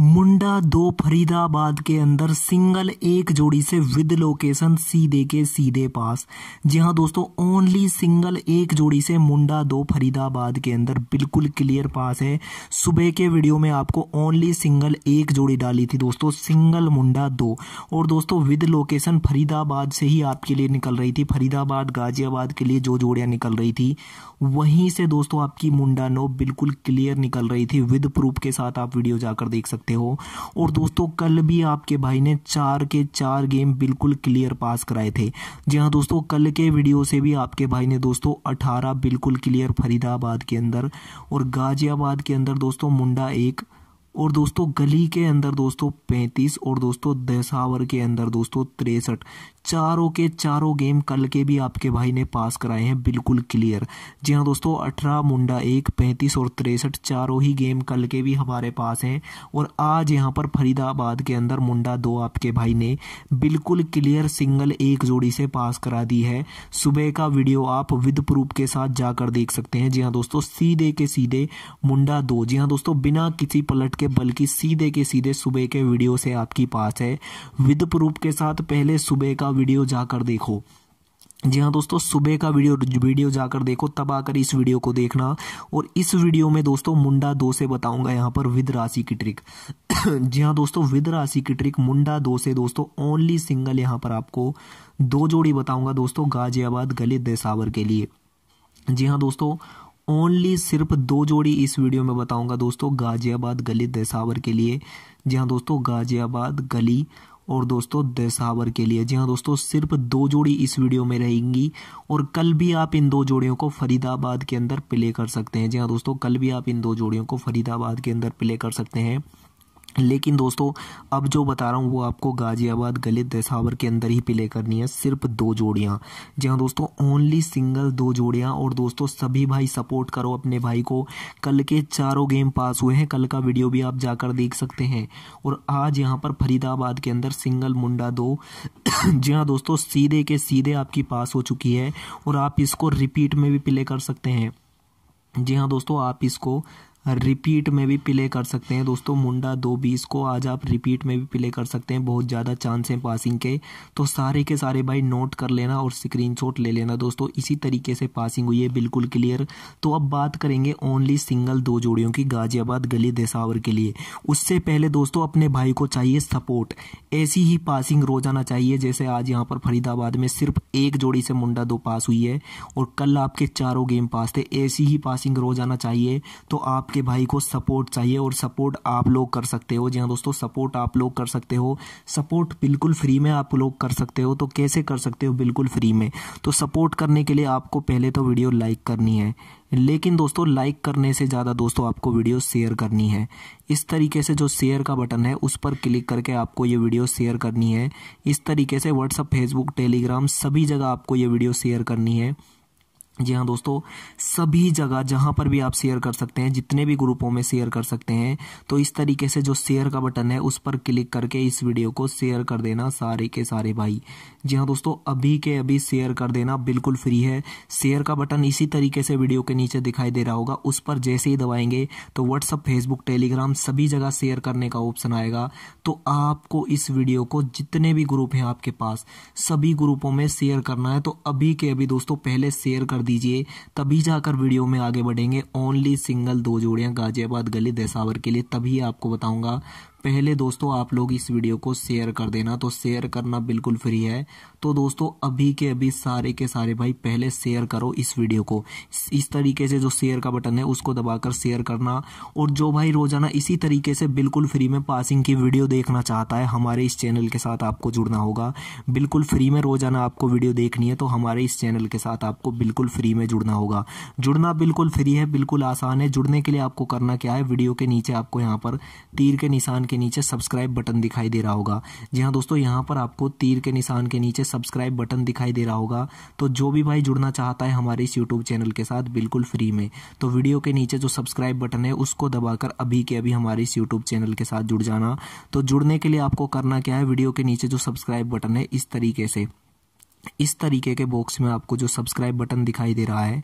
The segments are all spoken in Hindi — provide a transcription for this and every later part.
मुंडा दो फरीदाबाद के अंदर सिंगल एक जोड़ी से विद लोकेशन सीधे के सीधे पास जी हाँ दोस्तों ओनली सिंगल एक जोड़ी से मुंडा दो फरीदाबाद के अंदर बिल्कुल क्लियर पास है सुबह के वीडियो में आपको ओनली सिंगल एक जोड़ी डाली थी दोस्तों सिंगल मुंडा दो और दोस्तों विद लोकेशन फरीदाबाद से ही आपके लिए निकल रही थी फरीदाबाद गाजियाबाद के लिए जो जोड़ियाँ निकल रही थी वहीं से दोस्तों आपकी मुंडा नो बिल्कुल क्लियर निकल रही थी विद प्रूफ के साथ आप वीडियो जाकर देख सकते सकते हो और दोस्तों कल भी आपके भाई ने चार के चार गेम बिल्कुल क्लियर पास कराए थे जी हाँ दोस्तों कल के वीडियो से भी आपके भाई ने दोस्तों अठारह बिल्कुल क्लियर फरीदाबाद के अंदर और गाजियाबाद के अंदर दोस्तों मुंडा एक और दोस्तों गली के अंदर दोस्तों पैंतीस और दोस्तों दसावर के अंदर दोस्तों तिरसठ चारों के चारों गेम कल के भी आपके भाई ने पास कराए हैं बिल्कुल क्लियर जी हाँ दोस्तों अठारह मुंडा एक पैंतीस और तिरसठ चारों ही गेम कल के भी हमारे पास हैं और आज यहाँ पर फरीदाबाद के अंदर मुंडा दो आपके भाई ने बिल्कुल क्लियर सिंगल एक जोड़ी से पास करा दी है सुबह का वीडियो आप विद प्रूफ के साथ जाकर देख सकते हैं जी हाँ दोस्तों सीधे के सीधे मुंडा दो जी हाँ दोस्तों बिना किसी पलट के बल्कि सीधे के सीधे सुबह के वीडियो से आपकी पास है विद प्रूफ के साथ पहले सुबह का वीडियो जाकर देखो जी हाँ दोस्तों सुबह का वीडियो वीडियो जाकर देखो तब आकर इस वीडियो को देखना और इस वीडियो में दोस्तों मुंडा दो से बताऊंगा यहाँ पर विद राशि की ट्रिक जी हाँ दोस्तों विद राशि की ट्रिक मुंडा दो से दोस्तों ओनली सिंगल यहाँ पर आपको दो जोड़ी बताऊंगा दोस्तों गाजियाबाद गलित देसावर के लिए जी हाँ दोस्तों ओनली सिर्फ दो जोड़ी इस वीडियो में बताऊंगा दोस्तों गाजियाबाद गली देसावर के लिए जी हाँ दोस्तों गाजियाबाद गली और दोस्तों दसावर के लिए जी हाँ दोस्तों सिर्फ दो जोड़ी इस वीडियो में रहेंगी और कल भी आप इन दो जोड़ियों को फरीदाबाद के अंदर प्ले कर सकते हैं जी हाँ दोस्तों कल भी आप इन दो जोड़ियों को फरीदाबाद के अंदर प्ले कर सकते हैं लेकिन दोस्तों अब जो बता रहा हूँ वो आपको गाजियाबाद गलित दसावर के अंदर ही प्ले करनी है सिर्फ दो जोड़ियाँ जी हाँ दोस्तों ओनली सिंगल दो जोड़ियाँ और दोस्तों सभी भाई सपोर्ट करो अपने भाई को कल के चारों गेम पास हुए हैं कल का वीडियो भी आप जाकर देख सकते हैं और आज यहाँ पर फरीदाबाद के अंदर सिंगल मुंडा दो जी हाँ दोस्तों सीधे के सीधे आपकी पास हो चुकी है और आप इसको रिपीट में भी प्ले कर सकते हैं जी हाँ दोस्तों आप इसको रिपीट में भी प्ले कर सकते हैं दोस्तों मुंडा दो बीस को आज आप रिपीट में भी प्ले कर सकते हैं बहुत ज़्यादा चांस हैं पासिंग के तो सारे के सारे भाई नोट कर लेना और स्क्रीनशॉट ले लेना दोस्तों इसी तरीके से पासिंग हुई है बिल्कुल क्लियर तो अब बात करेंगे ओनली सिंगल दो जोड़ियों की गाजियाबाद गली देसावर के लिए उससे पहले दोस्तों अपने भाई को चाहिए सपोर्ट ऐसी ही पासिंग रोजाना चाहिए जैसे आज यहाँ पर फरीदाबाद में सिर्फ एक जोड़ी से मुंडा दो पास हुई है और कल आपके चारों गेम पास थे ऐसी ही पासिंग रोजाना चाहिए तो आप आपके भाई को सपोर्ट चाहिए और सपोर्ट आप लोग कर सकते हो जी हाँ दोस्तों सपोर्ट आप लोग कर सकते हो सपोर्ट बिल्कुल फ्री में आप लोग कर सकते हो तो कैसे कर सकते हो बिल्कुल फ्री में तो सपोर्ट करने के लिए आपको पहले तो वीडियो लाइक करनी है लेकिन दोस्तों लाइक करने से ज़्यादा दोस्तों आपको वीडियो शेयर करनी है इस तरीके से जो शेयर का बटन है उस पर क्लिक करके आपको ये वीडियो शेयर करनी है इस तरीके से व्हाट्सअप फेसबुक टेलीग्राम सभी जगह आपको ये वीडियो शेयर करनी है जी हाँ दोस्तों सभी जगह जहाँ पर भी आप शेयर कर सकते हैं जितने भी ग्रुपों में शेयर कर सकते हैं तो इस तरीके से जो शेयर का बटन है उस पर क्लिक करके इस वीडियो को शेयर कर देना सारे के सारे भाई जी हाँ दोस्तों अभी के अभी शेयर कर देना बिल्कुल फ्री है शेयर का बटन इसी तरीके से वीडियो के नीचे दिखाई दे रहा होगा उस पर जैसे ही दबाएंगे तो व्हाट्सअप फेसबुक टेलीग्राम सभी जगह शेयर करने का ऑप्शन आएगा तो आपको इस वीडियो को जितने भी ग्रुप हैं आपके पास सभी ग्रुपों में शेयर करना है तो अभी के अभी दोस्तों पहले शेयर कर दीजिए तभी जाकर वीडियो में आगे बढ़ेंगे ओनली सिंगल दो जोड़ियाँ गाजियाबाद गली दसावर के लिए तभी आपको बताऊँगा पहले दोस्तों आप लोग इस वीडियो को शेयर कर देना तो शेयर करना बिल्कुल फ्री है तो दोस्तों अभी के अभी सारे के सारे भाई पहले शेयर करो इस वीडियो को इस तरीके से जो शेयर का बटन है उसको दबाकर शेयर करना और जो भाई रोजाना इसी तरीके से बिल्कुल फ्री में पासिंग की वीडियो देखना चाहता है हमारे इस चैनल के साथ आपको जुड़ना होगा बिल्कुल फ्री में रोजाना आपको वीडियो देखनी है तो हमारे इस चैनल के साथ आपको बिल्कुल फ्री में जुड़ना होगा जुड़ना बिल्कुल फ्री है बिल्कुल आसान है जुड़ने के लिए आपको करना क्या है वीडियो के नीचे आपको यहाँ पर तीर के निशान के के नीचे सब्सक्राइब बटन दिखाई दे रहा होगा जी हाँ दोस्तों यहाँ पर आपको तीर के निशान के नीचे सब्सक्राइब बटन दिखाई दे रहा होगा तो जो भी भाई जुड़ना चाहता है हमारे इस यूट्यूब चैनल के साथ बिल्कुल फ्री में तो वीडियो के नीचे जो सब्सक्राइब बटन है उसको दबाकर अभी के अभी हमारे इस यूट्यूब चैनल के साथ जुड़ जाना तो जुड़ने के लिए आपको करना क्या है वीडियो के नीचे जो सब्सक्राइब बटन है इस तरीके से इस तरीके के बॉक्स में आपको जो सब्सक्राइब बटन दिखाई दे रहा है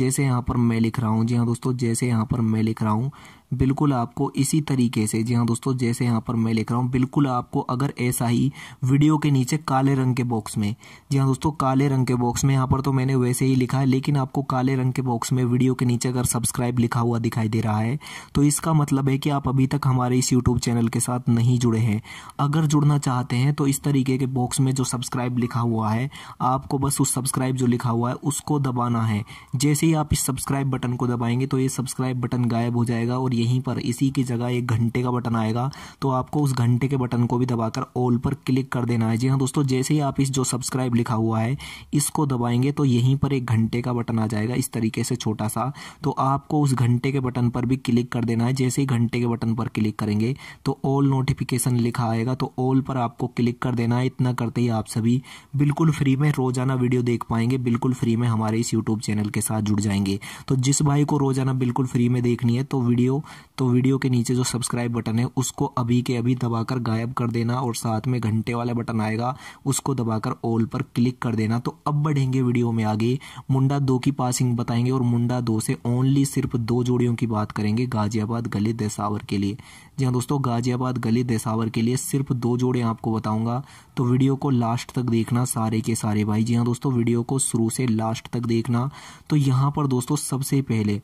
जैसे यहाँ पर मैं लिख रहा हूँ जी हाँ दोस्तों जैसे यहाँ पर मैं लिख रहा हूँ बिल्कुल आपको इसी तरीके से जी हाँ दोस्तों जैसे यहाँ पर मैं लिख रहा हूँ बिल्कुल आपको अगर ऐसा ही वीडियो के नीचे काले रंग के बॉक्स में जी हाँ दोस्तों काले रंग के बॉक्स में यहाँ पर तो मैंने वैसे ही लिखा है लेकिन आपको काले रंग के बॉक्स में वीडियो के नीचे अगर सब्सक्राइब लिखा हुआ दिखाई दे रहा है तो इसका मतलब है कि आप अभी तक हमारे इस यूट्यूब चैनल के साथ नहीं जुड़े हैं अगर जुड़ना चाहते हैं तो इस तरीके के बॉक्स में जो सब्सक्राइब लिखा हुआ है आपको बस उस सब्सक्राइब जो लिखा हुआ है उसको दबाना है जैसे ही आप इस सब्सक्राइब बटन को दबाएंगे तो ये सब्सक्राइब बटन गायब हो जाएगा और यहीं पर इसी की जगह एक घंटे का बटन आएगा तो आपको उस घंटे के बटन को भी दबाकर ऑल पर क्लिक कर देना है जी हाँ दोस्तों जैसे ही आप इस जो सब्सक्राइब लिखा हुआ है इसको दबाएंगे तो यहीं पर एक घंटे का बटन आ जाएगा इस तरीके से छोटा सा तो आपको उस घंटे के बटन पर भी क्लिक कर देना है जैसे ही घंटे के बटन पर क्लिक करेंगे तो ऑल नोटिफिकेशन लिखा आएगा तो ऑल पर आपको क्लिक कर देना है इतना करते ही आप सभी बिल्कुल फ्री में रोजाना वीडियो देख पाएंगे बिल्कुल फ्री में हमारे इस यूट्यूब चैनल के साथ जुड़ जाएंगे तो जिस भाई को रोजाना बिल्कुल फ्री में देखनी है तो वीडियो तो वीडियो के नीचे जो सब्सक्राइब बटन है उसको अभी के अभी दबाकर गायब कर देना और साथ में घंटे वाला बटन आएगा उसको दबाकर ऑल पर क्लिक कर देना तो अब बढ़ेंगे वीडियो में आगे मुंडा दो की पासिंग बताएंगे और मुंडा दो से ओनली सिर्फ दो जोड़ियों की बात करेंगे गाजियाबाद गली देसावर के लिए जी हाँ दोस्तों गाजियाबाद गली देसावर के लिए सिर्फ दो जोड़े आपको बताऊंगा तो वीडियो को लास्ट तक देखना सारे के सारे भाई जी हाँ दोस्तों वीडियो को शुरू से लास्ट तक देखना तो यहाँ पर दोस्तों सबसे पहले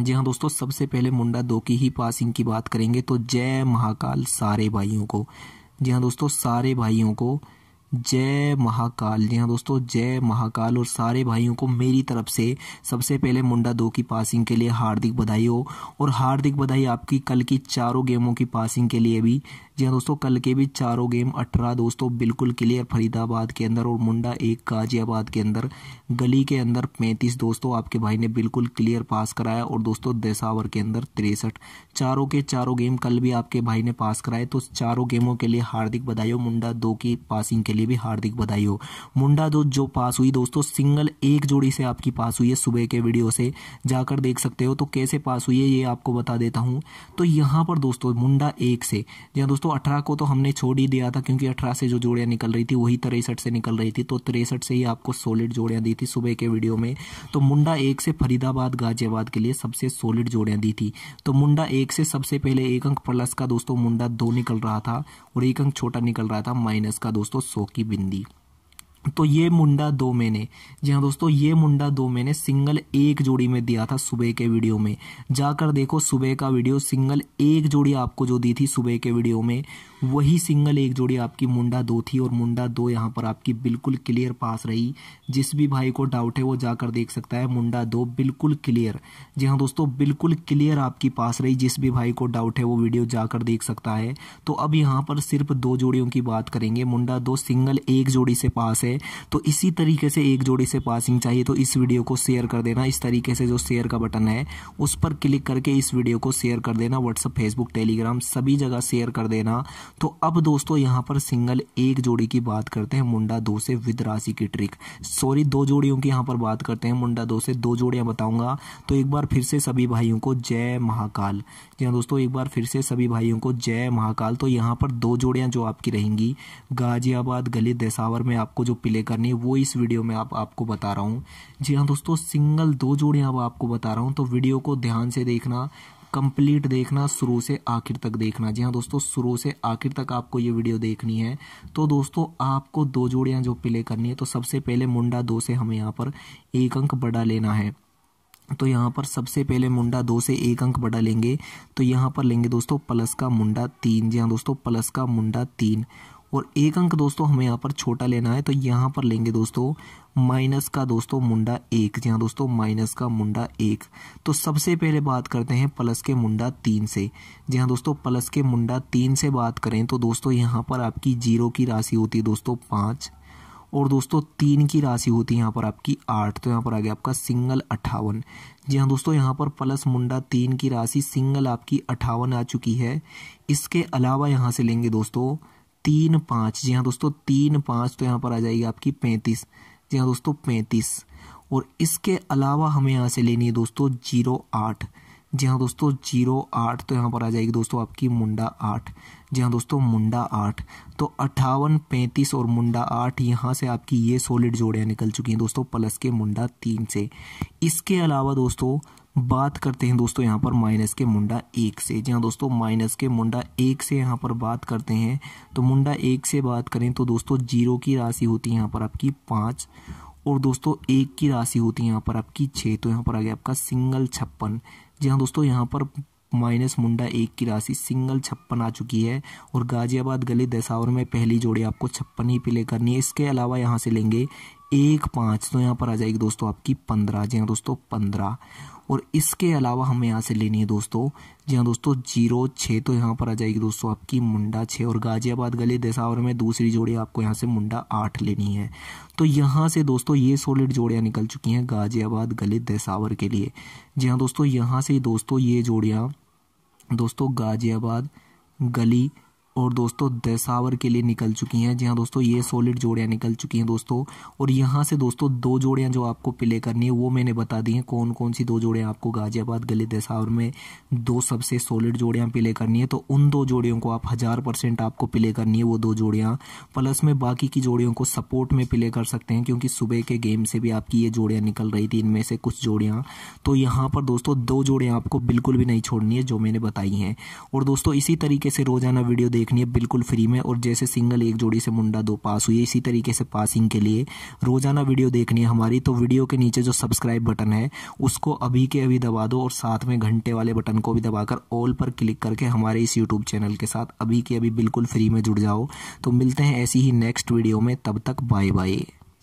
जी हाँ दोस्तों सबसे पहले मुंडा दो की ही पासिंग की बात करेंगे तो जय महाकाल सारे भाइयों को जी हाँ दोस्तों सारे भाइयों को जय महाकाल जी हाँ दोस्तों जय महाकाल और सारे भाइयों को मेरी तरफ से सबसे पहले मुंडा दो की पासिंग के लिए हार्दिक बधाई हो और हार्दिक बधाई आपकी कल की चारों गेमों की पासिंग के लिए भी जी हाँ दोस्तों कल के भी चारों गेम अठारह दोस्तों बिल्कुल क्लियर फरीदाबाद के अंदर और मुंडा एक गाजियाबाद के अंदर गली के अंदर पैंतीस दोस्तों आपके भाई ने बिल्कुल क्लियर पास कराया और दोस्तों दसावर के अंदर तिरसठ चारों के चारों गेम कल भी आपके भाई ने पास कराए तो चारों गेमों के लिए हार्दिक बधाई हो मुंडा दो की पासिंग के लिए भी हार्दिक बधाई हो मुंडा दो जो पास हुई दोस्तों सिंगल एक जोड़ी से आपकी पास हुई है सुबह के वीडियो से जाकर देख सकते हो तो कैसे पास हुई है ये आपको बता देता हूँ तो यहाँ पर दोस्तों मुंडा एक से जी हाँ दोस्तों दोस्तों अठारह को तो हमने छोड़ ही दिया था क्योंकि अठारह से जो जोड़ियाँ निकल रही थी वही तिरसठ से निकल रही थी तो तिरसठ से ही आपको सॉलिड जोड़ियाँ दी थी सुबह के वीडियो में तो मुंडा एक से फरीदाबाद गाजियाबाद के लिए सबसे सॉलिड जोड़ियाँ दी थी तो मुंडा एक से सबसे पहले एक अंक प्लस का दोस्तों मुंडा दो निकल रहा था और एक अंक छोटा निकल रहा था माइनस का दोस्तों सौ की बिंदी तो ये मुंडा दो मैंने जी हाँ दोस्तों ये मुंडा दो मैंने सिंगल एक जोड़ी में दिया था सुबह के वीडियो में जाकर देखो सुबह का वीडियो सिंगल एक जोड़ी आपको जो दी थी सुबह के वीडियो में वही सिंगल एक जोड़ी आपकी मुंडा दो थी और मुंडा दो यहाँ पर आपकी बिल्कुल क्लियर पास रही जिस भी भाई को डाउट है वो जाकर देख सकता है मुंडा दो बिल्कुल क्लियर जी हाँ दोस्तों बिल्कुल क्लियर आपकी पास रही जिस भी भाई को डाउट है वो वीडियो जाकर देख सकता है तो अब यहाँ पर सिर्फ दो जोड़ियों की बात करेंगे मुंडा दो सिंगल एक जोड़ी से पास है है तो इसी तरीके से एक जोड़ी से पासिंग चाहिए तो इस वीडियो को शेयर कर देना इस तरीके से जो शेयर का बटन है उस पर क्लिक करके इस वीडियो को शेयर कर देना व्हाट्सअप फेसबुक टेलीग्राम सभी जगह शेयर कर देना तो अब दोस्तों यहाँ पर सिंगल एक जोड़ी की बात करते हैं मुंडा दो से विद राशि की ट्रिक सॉरी दो जोड़ियों की यहाँ पर बात करते हैं मुंडा दो से दो जोड़ियाँ बताऊँगा तो एक बार फिर से सभी भाइयों को जय महाकाल जी हाँ दोस्तों एक बार फिर से सभी भाइयों को जय महाकाल तो यहाँ पर दो जोड़ियाँ जो आपकी रहेंगी गाजियाबाद गली दसावर में आपको जो प्ले करनी है वो इस वीडियो में आप आपको बता रहा हूँ जी हाँ दोस्तों सिंगल दो जोड़ियाँ अब आपको बता रहा हूँ तो वीडियो को ध्यान से देखना कंप्लीट देखना शुरू से आखिर तक देखना जी हाँ दोस्तों शुरू से आखिर तक आपको ये वीडियो देखनी है तो दोस्तों आपको दो जोड़ियाँ जो प्ले करनी है तो सबसे पहले मुंडा दो से हमें यहाँ पर एक अंक बड़ा लेना है तो यहाँ पर सबसे पहले मुंडा दो से एक अंक बड़ा लेंगे तो यहाँ पर लेंगे दोस्तों प्लस का मुंडा तीन जी हाँ दोस्तों प्लस का मुंडा तीन और एक अंक दोस्तों हमें यहाँ पर छोटा लेना है तो यहाँ पर लेंगे दोस्तों माइनस का दोस्तों मुंडा एक जी हाँ दोस्तों माइनस का मुंडा एक तो सबसे पहले बात करते हैं प्लस के मुंडा तीन से जी हाँ दोस्तों प्लस के मुंडा तीन से बात करें तो दोस्तों यहाँ पर आपकी जीरो की राशि होती है दोस्तों पाँच और दोस्तों तीन की राशि होती है यहाँ पर आपकी आठ तो यहाँ पर आ गया आपका सिंगल अट्ठावन जी हाँ दोस्तों यहाँ पर प्लस मुंडा तीन की राशि सिंगल आपकी अट्ठावन आ चुकी है इसके अलावा यहाँ से लेंगे दोस्तों तीन पाँच जी हाँ दोस्तों तीन पाँच तो यहाँ पर आ जाएगी आपकी पैंतीस जी हाँ दोस्तों पैंतीस और इसके अलावा हमें यहाँ से लेनी है दोस्तों जीरो आठ जी हाँ दोस्तों जीरो आठ तो यहाँ पर आ जाएगी दोस्तों आपकी मुंडा आठ जी हाँ दोस्तों मुंडा आठ तो अट्ठावन पैंतीस और मुंडा आठ यहाँ से आपकी ये सॉलिड जोड़ियाँ निकल चुकी हैं दोस्तों प्लस के मुंडा तीन से इसके अलावा दोस्तों बात करते हैं दोस्तों यहाँ पर माइनस के मुंडा एक से जी हाँ दोस्तों माइनस के मुंडा एक से यहाँ पर बात करते हैं तो मुंडा एक से बात करें तो दोस्तों जीरो की राशि होती है यहाँ पर आपकी पाँच और दोस्तों एक की राशि होती है यहाँ पर आपकी छः तो यहाँ पर आ गया आपका सिंगल छप्पन जी हाँ दोस्तों यहाँ पर माइनस मुंडा एक की राशि सिंगल छप्पन आ चुकी है और गाजियाबाद गली दशावर में पहली जोड़ी आपको छप्पन ही प्ले करनी है इसके अलावा यहाँ से लेंगे एक पाँच तो यहाँ पर आ जाएगी दोस्तों आपकी पंद्रह जी हाँ दोस्तों पंद्रह और इसके अलावा हमें यहाँ से लेनी है दोस्तों जी हाँ दोस्तों जीरो छः तो यहाँ पर आ जाएगी दोस्तों आपकी मुंडा छः और गाजियाबाद गली दसावर में दूसरी जोड़ी आपको यहाँ से मुंडा आठ लेनी है तो यहाँ से दोस्तों ये सोलिड जोड़ियाँ निकल चुकी हैं गाजियाबाद गली दसावर के लिए जी हाँ दोस्तों यहाँ से दोस्तों ये जोड़ियाँ दोस्तों गाजियाबाद गली और दोस्तों दसावर के लिए निकल चुकी हैं जी हाँ दोस्तों ये सॉलिड जोड़ियाँ निकल चुकी हैं दोस्तों और यहाँ से दोस्तों दो जोड़ियाँ जो आपको प्ले करनी है वो मैंने बता दी हैं कौन कौन सी दो जोड़ियाँ आपको गाजियाबाद गली दसावर में दो सबसे सॉलिड जोड़ियाँ प्ले करनी है तो उन दो जोड़ियों को आप हज़ार परसेंट आपको प्ले करनी है वो दो जोड़ियाँ प्लस में बाकी की जोड़ियों को सपोर्ट में प्ले कर सकते हैं क्योंकि सुबह के गेम से भी आपकी ये जोड़ियाँ निकल रही थी इनमें से कुछ जोड़ियाँ तो यहाँ पर दोस्तों दो जोड़ियाँ आपको बिल्कुल भी नहीं छोड़नी है जो मैंने बताई हैं और दोस्तों इसी तरीके से रोज़ाना वीडियो देख देखनी है बिल्कुल फ्री में और जैसे सिंगल एक जोड़ी से मुंडा दो पास हुई इसी तरीके से पासिंग के लिए रोज़ाना वीडियो देखनी है हमारी तो वीडियो के नीचे जो सब्सक्राइब बटन है उसको अभी के अभी दबा दो और साथ में घंटे वाले बटन को भी दबाकर ऑल पर क्लिक करके हमारे इस यूट्यूब चैनल के साथ अभी के अभी बिल्कुल फ्री में जुड़ जाओ तो मिलते हैं ऐसी ही नेक्स्ट वीडियो में तब तक बाय बाय